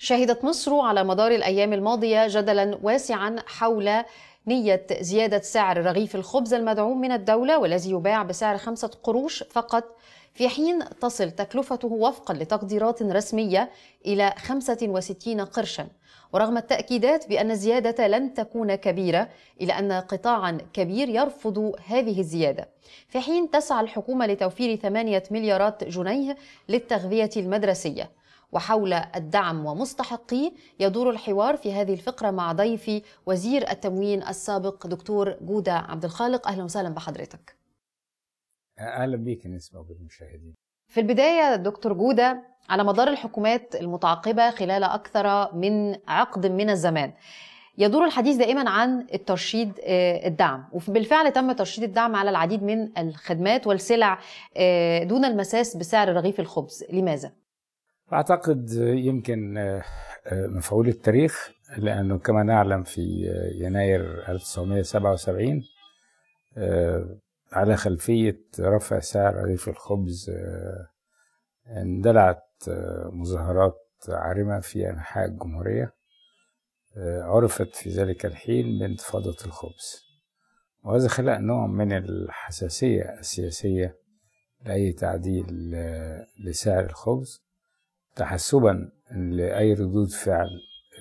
شهدت مصر على مدار الايام الماضيه جدلا واسعا حول نية زيادة سعر رغيف الخبز المدعوم من الدولة والذي يباع بسعر خمسة قروش فقط في حين تصل تكلفته وفقا لتقديرات رسمية إلى 65 قرشا ورغم التأكيدات بأن الزيادة لن تكون كبيرة إلا أن قطاعا كبير يرفض هذه الزيادة في حين تسعى الحكومة لتوفير 8 مليارات جنيه للتغذية المدرسية وحول الدعم ومستحقيه يدور الحوار في هذه الفقرة مع ضيفي وزير التموين السابق دكتور جودة عبد الخالق أهلا وسهلا بحضرتك أهلا بك نسمة بالمشاهدين في البداية دكتور جودة على مدار الحكومات المتعاقبة خلال أكثر من عقد من الزمان يدور الحديث دائما عن الترشيد آه، الدعم وبالفعل تم ترشيد الدعم على العديد من الخدمات والسلع آه، دون المساس بسعر رغيف الخبز لماذا؟ أعتقد يمكن آه، آه، مفعول التاريخ لأنه كما نعلم في آه، يناير 1977 على خلفية رفع سعر رغيف الخبز اندلعت مظاهرات عارمة في أنحاء الجمهورية عرفت في ذلك الحين بانتفاضة الخبز وهذا خلق نوع من الحساسية السياسية لأي تعديل لسعر الخبز تحسبا لأي ردود فعل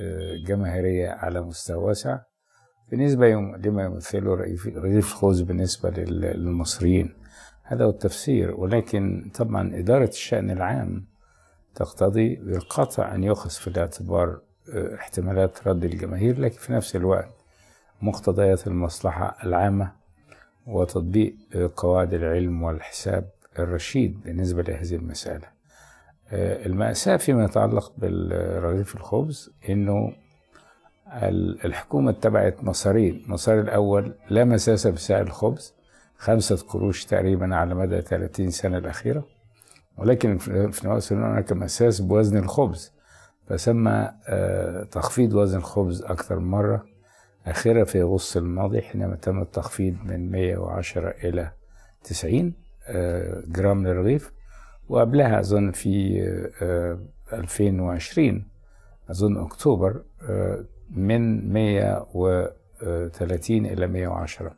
آه، جماهيرية على مستوى واسع بالنسبة لما يمثله رغيف خوز بالنسبة للمصريين هذا هو التفسير ولكن طبعا إدارة الشأن العام تقتضي بالقطع أن يؤخذ في الاعتبار آه، احتمالات رد الجماهير لكن في نفس الوقت مقتضيات المصلحة العامة وتطبيق آه، قواعد العلم والحساب الرشيد بالنسبة لهذه المسألة آه، المأساة فيما يتعلق بالرغيف الخبز إنه الحكومة اتبعت مسارين المسار الأول لا مساسة بسعر الخبز خمسة قروش تقريبا على مدى 30 سنة الأخيرة ولكن في نفس الوقت هناك مساس بوزن الخبز فسمى آه، تخفيض وزن الخبز أكثر من مرة أخيرا في أغسطس الماضي حينما تم التخفيض من 110 إلى 90 آه، جرام للرغيف وقبلها أظن في 2020 آه، أظن أكتوبر آه، من 130 إلى 110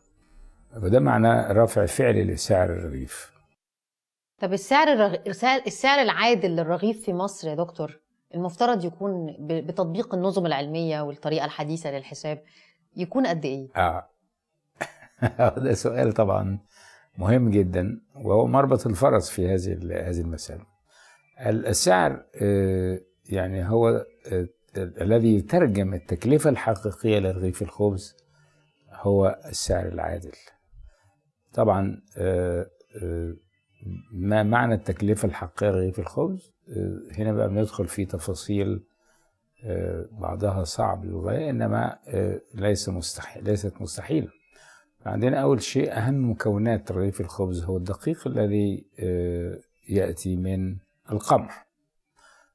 وده معناه رفع فعلي لسعر الرغيف طب السعر الرغ... السعر العادل للرغيف في مصر يا دكتور المفترض يكون بتطبيق النظم العلميه والطريقه الحديثه للحساب يكون قد ايه؟ اه ده سؤال طبعا مهم جدا وهو مربط الفرس في هذه هذه المسألة السعر آه، يعني هو آه، الذي يترجم التكلفة الحقيقية لرغيف الخبز هو السعر العادل طبعا آه، ما معنى التكلفة الحقيقية لرغيف الخبز هنا بقى بندخل في تفاصيل بعضها صعب للغاية إنما ليس مستحيل ليست مستحيلة عندنا أول شيء أهم مكونات رغيف الخبز هو الدقيق الذي آه، يأتي من القمح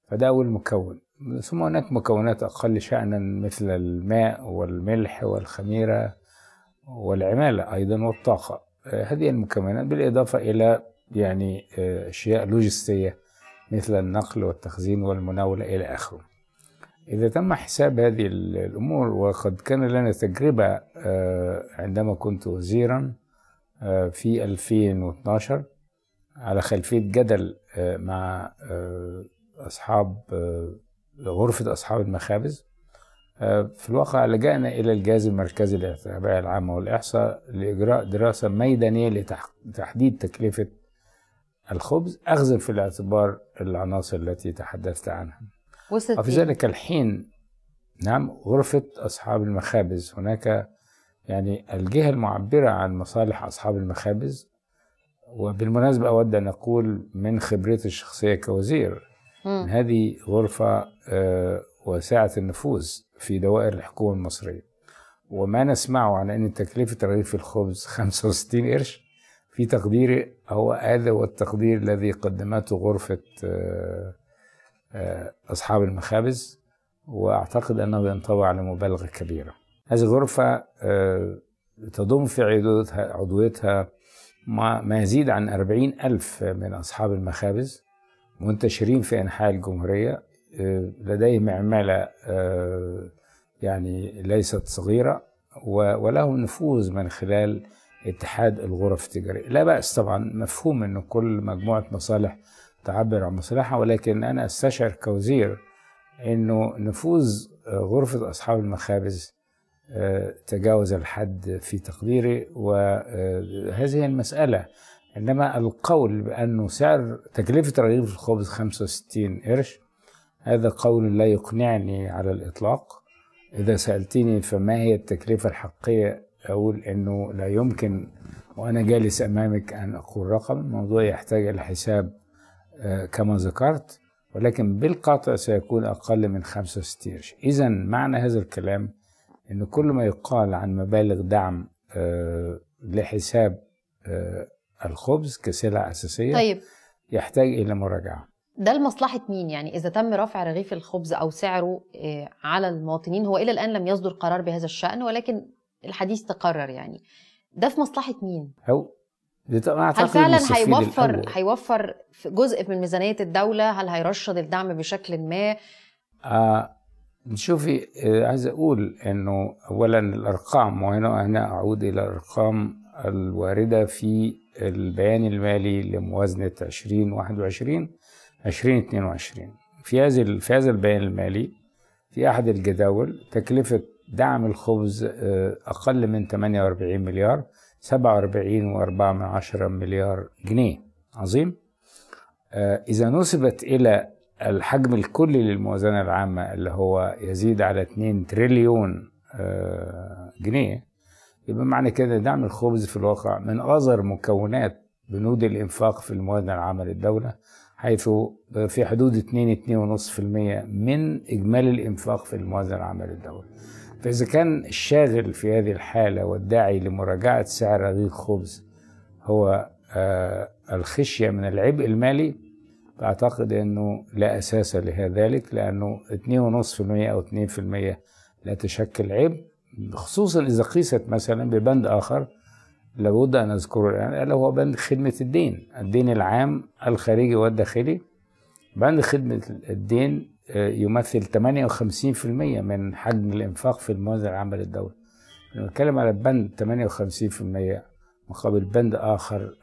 فده أول مكون ثم هناك مكونات أقل شأنا مثل الماء والملح والخميرة والعمالة أيضا والطاقة آه، هذه المكونات بالإضافة إلى يعني آه، أشياء لوجستية مثل النقل والتخزين والمناولة إلى آخره إذا تم حساب هذه الأمور وقد كان لنا تجربة آه، عندما كنت وزيرا آه، في 2012 على خلفية جدل آه، مع أصحاب غرفة أصحاب المخابز في الواقع لجأنا إلى الجهاز المركزي للتابعية العامة والإحصاء لإجراء دراسة ميدانية لتحديد تكلفة الخبز أخذ في الاعتبار العناصر التي تحدثت عنها وصلت وفي ذلك الحين نعم غرفة أصحاب المخابز هناك يعني الجهة المعبرة عن مصالح أصحاب المخابز وبالمناسبة أود أن أقول من خبرتي الشخصية كوزير م. هذه غرفة آه، واسعة النفوذ في دوائر الحكومة المصرية وما نسمعه عن أن تكلفة رغيف الخبز 65 قرش في تقديري هو هذا هو التقدير الذي قدمته غرفة آه، أصحاب المخابز وأعتقد أنه ينطوي على مبالغة كبيرة هذه الغرفة آه، تضم في عضويتها, عضويتها ما يزيد عن أربعين ألف من أصحاب المخابز منتشرين في أنحاء الجمهورية آه، لديهم عمالة آه، يعني ليست صغيرة ولهم نفوذ من خلال اتحاد الغرف التجارية لا بأس طبعا مفهوم أن كل مجموعة مصالح تعبر عن مصلحة ولكن أنا أستشعر كوزير أنه نفوذ آه، غرفة أصحاب المخابز آه، تجاوز الحد في تقديري وهذه آه، المسألة إنما القول بأنه سعر تكلفة رغيف الخبز 65 قرش هذا قول لا يقنعني على الإطلاق إذا سألتني فما هي التكلفة الحقيقية أقول إنه لا يمكن وأنا جالس أمامك أن أقول رقم الموضوع يحتاج إلى حساب آه، كما ذكرت ولكن بالقطع سيكون أقل من 65 قرش إذا معنى هذا الكلام أن كل ما يقال عن مبالغ دعم آه، لحساب آه، الخبز كسلعة أساسية طيب. يحتاج إلى مراجعة ده لمصلحة مين يعني إذا تم رفع رغيف الخبز أو سعره على المواطنين هو إلى الآن لم يصدر قرار بهذا الشأن ولكن الحديث تقرر يعني ده في مصلحة مين؟ هو هل فعلا هيوفر هيوفر جزء من ميزانيه الدوله هل هيرشد الدعم بشكل ما آه شوفي آه، عايز اقول انه اولا الارقام وهنا انا اعود الى الارقام الوارده في البيان المالي لموازنه 2021 2022 في هذه في هذا البيان المالي في احد الجداول تكلفه دعم الخبز آه، أقل من 48 مليار 47.4 مليار جنيه عظيم آه، إذا نسبت إلى الحجم الكلي للموازنة العامة اللي هو يزيد على 2 تريليون آه، جنيه يبقى معنى كده دعم الخبز في الواقع من أصغر مكونات بنود الإنفاق في الموازنة العامة للدولة حيث في حدود 2 2.5% من إجمالي الإنفاق في الموازنة العامة للدولة فإذا كان الشاغل في هذه الحالة والداعي لمراجعة سعر رغيف خبز هو آه، الخشية من العبء المالي أعتقد أنه لا أساس لذلك لأنه 2.5% أو 2% لا تشكل عبء خصوصا إذا قيست مثلا ببند آخر لابد أن أذكره الآن ألا هو بند خدمة الدين الدين العام الخارجي والداخلي بند خدمة الدين آه، يمثل 58% من حجم الإنفاق في الموازنة العامة للدولة نتكلم على بند 58% مقابل بند آخر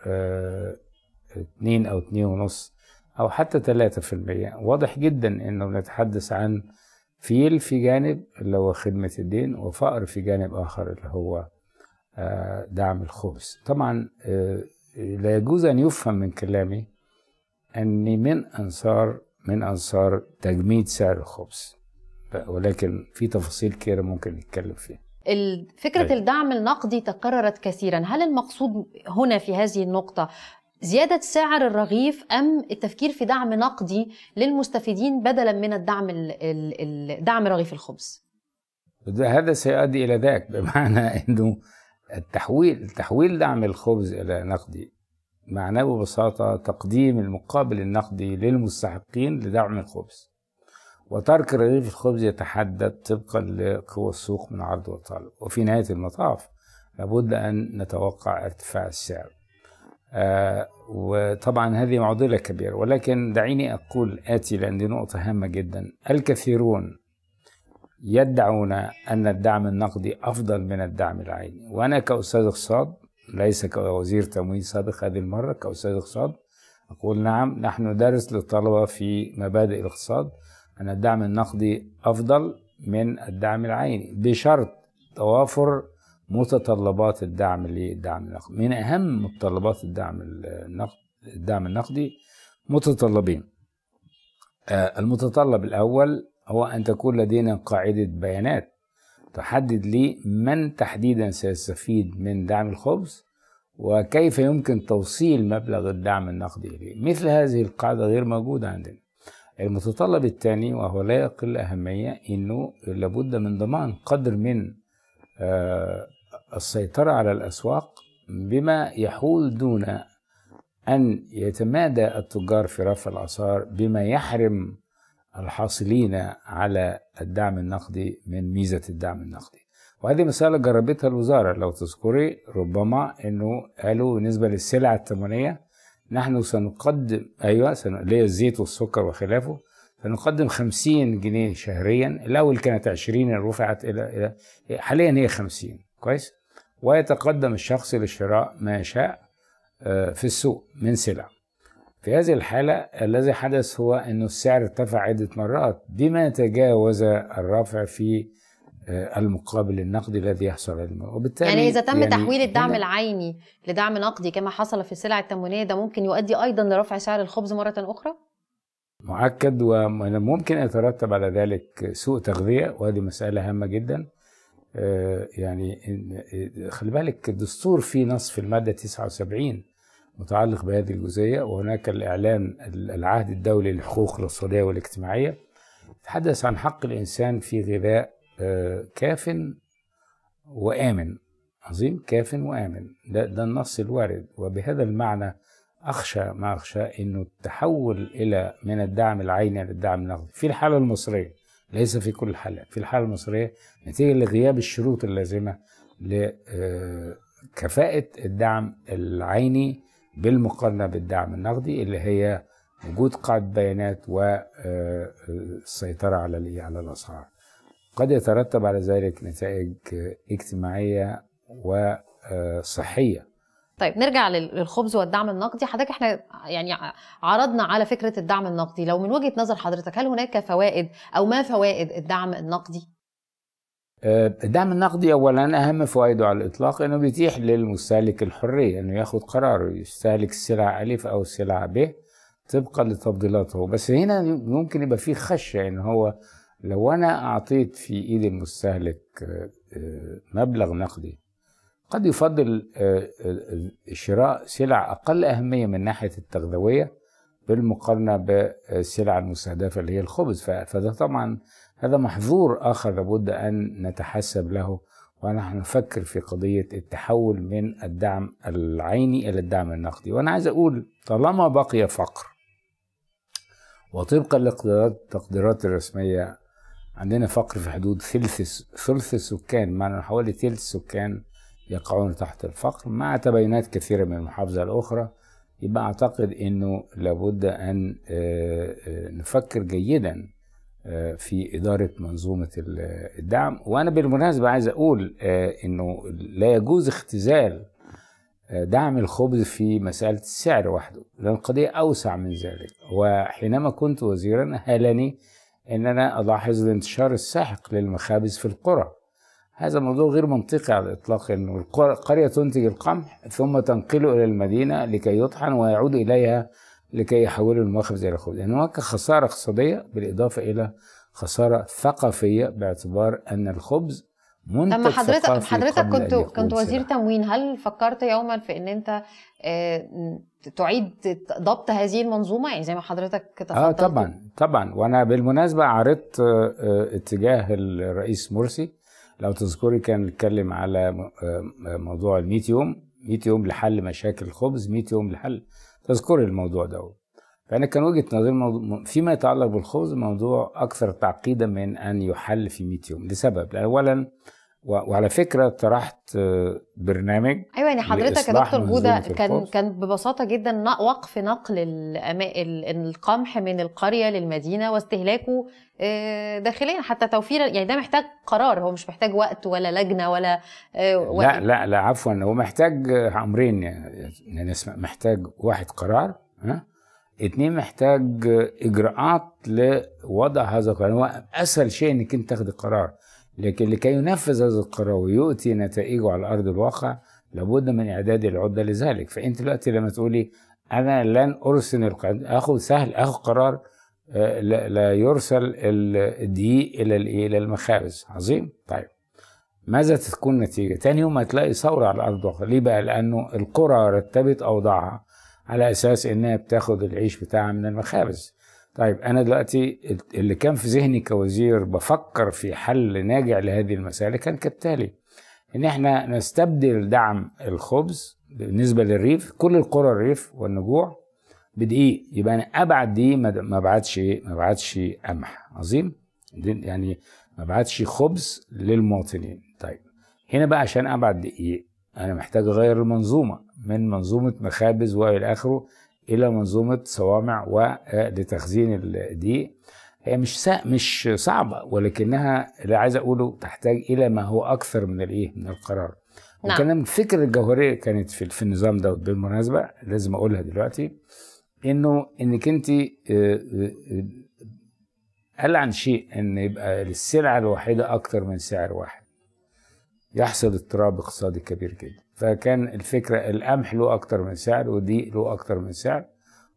2 آه، أو ونص أو حتى 3% واضح جدا إنه بنتحدث عن فيل في جانب اللي هو خدمة الدين وفقر في جانب آخر اللي هو آه، دعم الخبز طبعا لا يجوز أن يفهم من كلامي أني من أنصار من أنصار تجميد سعر الخبز ولكن في تفاصيل كده ممكن نتكلم فيها فكرة أيه. الدعم النقدي تكررت كثيرا هل المقصود هنا في هذه النقطة زيادة سعر الرغيف أم التفكير في دعم نقدي للمستفيدين بدلا من الدعم دعم رغيف الخبز هذا سيؤدي إلى ذاك بمعنى أنه التحويل تحويل دعم الخبز إلى نقدي معناه ببساطة تقديم المقابل النقدي للمستحقين لدعم الخبز وترك رغيف الخبز يتحدد طبقا لقوى السوق من عرض وطلب وفي نهاية المطاف لابد أن نتوقع ارتفاع السعر آه وطبعا هذه معضلة كبيرة ولكن دعيني أقول آتي لأن دي نقطة هامة جدا الكثيرون يدعون أن الدعم النقدي أفضل من الدعم العيني وأنا كأستاذ اقتصاد ليس كوزير تمويل سابق هذه المرة كأستاذ اقتصاد أقول نعم نحن ندرس للطلبة في مبادئ الاقتصاد أن الدعم النقدي أفضل من الدعم العيني بشرط توافر متطلبات الدعم للدعم النقدي من أهم متطلبات الدعم النقدي الدعم النقدي متطلبين آه، المتطلب الأول هو أن تكون لدينا قاعدة بيانات تحدد لي من تحديدا سيستفيد من دعم الخبز وكيف يمكن توصيل مبلغ الدعم النقدي إليه مثل هذه القاعدة غير موجودة عندنا المتطلب الثاني وهو لا يقل أهمية أنه لابد من ضمان قدر من آه، السيطرة على الأسواق بما يحول دون أن يتمادى التجار في رفع الأسعار بما يحرم الحاصلين على الدعم النقدي من ميزة الدعم النقدي وهذه مسألة جربتها الوزارة لو تذكري ربما أنه قالوا بالنسبة للسلع التموينية نحن سنقدم أيوة سن... اللي هي الزيت والسكر وخلافه سنقدم 50 جنيه شهريا الأول كانت 20 رفعت إلى إلى حاليا هي 50 كويس ويتقدم الشخص لشراء ما شاء آه، في السوق من سلع في هذه الحالة الذي حدث هو أن السعر ارتفع عدة مرات بما تجاوز الرفع في آه، المقابل النقدي الذي يحصل وبالتالي يعني إذا تم يعني تحويل الدعم العيني لدعم نقدي كما حصل في السلع التموينية ده ممكن يؤدي أيضا لرفع سعر الخبز مرة أخرى؟ مؤكد وممكن يترتب على ذلك سوء تغذية وهذه مسألة هامة جدا آه، يعني خلي بالك الدستور فيه نص في المادة 79 متعلق بهذه الجزئية وهناك الإعلان العهد الدولي للحقوق الاقتصادية والاجتماعية تحدث عن حق الإنسان في غذاء آه، كاف وآمن عظيم كاف وآمن ده, ده النص الوارد وبهذا المعنى أخشى ما أخشى أنه التحول إلى من الدعم العيني للدعم النقدي في الحالة المصرية ليس في كل الحالات في الحالة المصرية نتيجة لغياب الشروط اللازمة لكفاءة آه، الدعم العيني بالمقارنة بالدعم النقدي اللي هي وجود قاعدة بيانات والسيطرة آه، على على الأسعار قد يترتب على ذلك نتائج اجتماعية وصحية آه، طيب نرجع للخبز والدعم النقدي حضرتك احنا يعني عرضنا على فكره الدعم النقدي لو من وجهه نظر حضرتك هل هناك فوائد او ما فوائد الدعم النقدي الدعم آه، النقدي اولا اهم فوائده على الاطلاق انه بيتيح للمستهلك الحريه انه ياخد قراره يستهلك السلعه الف او السلعه ب طبقا لتفضيلاته بس هنا ممكن يبقى في خشيه ان هو لو انا اعطيت في ايد المستهلك آه، آه، مبلغ نقدي قد يفضل شراء سلع اقل اهميه من ناحيه التغذويه بالمقارنه بالسلع المستهدفه اللي هي الخبز فده طبعا هذا محظور آخر لابد أن نتحسب له ونحن نفكر في قضية التحول من الدعم العيني إلى الدعم النقدي وأنا عايز أقول طالما بقي فقر وطبقا التقديرات الرسمية عندنا فقر في حدود ثلث ثلث السكان معنى حوالي ثلث السكان يقعون تحت الفقر مع تباينات كثيرة من المحافظة الأخرى يبقى أعتقد أنه لابد أن آه، آه، نفكر جيداً آه، في إدارة منظومة الدعم وأنا بالمناسبة عايز أقول آه، أنه لا يجوز اختزال آه، دعم الخبز في مسألة السعر وحده لأن القضية أوسع من ذلك وحينما كنت وزيرا هلني أن أنا ألاحظ الانتشار الساحق للمخابز في القرى هذا موضوع غير منطقي على الإطلاق أنه القرية تنتج القمح ثم تنقله إلى المدينة لكي يطحن ويعود إليها لكي يحولوا المؤاخذة إلى خبز لأن هناك خسارة اقتصادية بالإضافة إلى خسارة ثقافية باعتبار أن الخبز منتج لما حضرتك حضرتك كنت كنت وزير تموين هل فكرت يوما في ان انت آه، تعيد ضبط هذه المنظومه يعني زي ما حضرتك تفضلت اه طبعا طبعا وانا بالمناسبه عرضت آه، آه، اتجاه الرئيس مرسي لو تذكري كان اتكلم على موضوع ال 100 يوم 100 يوم لحل مشاكل الخبز 100 يوم لحل تذكر الموضوع ده فأنا يعني كان وجهة نظري فيما يتعلق بالخبز موضوع أكثر تعقيدا من أن يحل في 100 يوم لسبب أولا وعلى فكره طرحت برنامج ايوه يعني حضرتك يا دكتور جوده كان كان ببساطه جدا وقف نقل القمح من القريه للمدينه واستهلاكه آه، داخليا حتى توفير يعني ده محتاج قرار هو مش محتاج وقت ولا لجنه ولا آه، وقت. لا لا لا عفوا هو محتاج امرين يعني, يعني محتاج واحد قرار ها اتنين محتاج اجراءات لوضع هذا القرار هو اسهل شيء انك انت تاخد القرار لكن لكي ينفذ هذا القرار ويؤتي نتائجه على أرض الواقع لابد من إعداد العدة لذلك فأنت دلوقتي لما تقولي أنا لن أرسل القرار أخذ سهل أخذ قرار آه، لا يرسل الدقيق إلى إلى المخابز عظيم طيب ماذا تكون النتيجة؟ تاني يوم هتلاقي ثورة على الأرض الواقع ليه بقى؟ لأنه القرى رتبت أوضاعها على أساس إنها بتاخد العيش بتاعها من المخابز طيب انا دلوقتي اللي كان في ذهني كوزير بفكر في حل ناجع لهذه المساله كان كالتالي ان احنا نستبدل دعم الخبز بالنسبه للريف كل القرى الريف والنجوع بدقيق يبقى انا ابعد دي ما ابعدش ما ابعدش قمح عظيم يعني ما ابعدش خبز للمواطنين طيب هنا بقى عشان ابعد دقيق انا محتاج اغير المنظومه من منظومه مخابز والى اخره الى منظومه صوامع ولتخزين آه، الدقيق هي مش مش صعبه ولكنها اللي عايز اقوله تحتاج الى ما هو اكثر من الايه من القرار نعم. وكان الفكره الجوهريه كانت في, في النظام ده بالمناسبه لازم اقولها دلوقتي انه انك انت آه، آه، قال عن شيء ان يبقى السلعه الواحده اكثر من سعر واحد يحصل اضطراب اقتصادي كبير جدا فكان الفكرة القمح له أكتر من سعر والدقيق له أكتر من سعر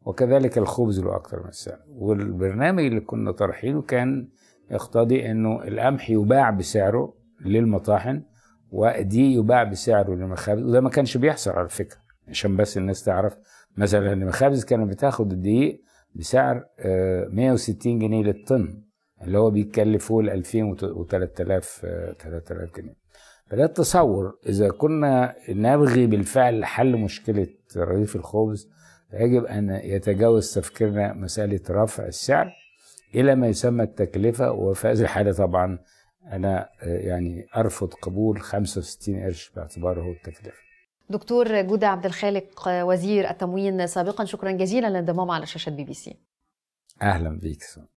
وكذلك الخبز له أكتر من سعر والبرنامج اللي كنا طرحينه كان يقتضي أنه القمح يباع بسعره للمطاحن ودي يباع بسعره للمخابز وده ما كانش بيحصل على فكرة عشان بس الناس تعرف مثلا المخابز كانت بتاخد الدقيق بسعر 160 آه، جنيه للطن اللي هو بيتكلفوه ال 2000 و 3000 3000 جنيه فده التصور إذا كنا نبغي بالفعل حل مشكلة رغيف الخبز فيجب أن يتجاوز تفكيرنا مسألة رفع السعر إلى ما يسمى التكلفة وفي هذه الحالة طبعا أنا آه، يعني أرفض قبول 65 قرش باعتباره التكلفة دكتور جودة عبد الخالق آه، وزير التموين سابقا شكرا جزيلا للانضمام على شاشة بي بي سي أهلا بيك سون.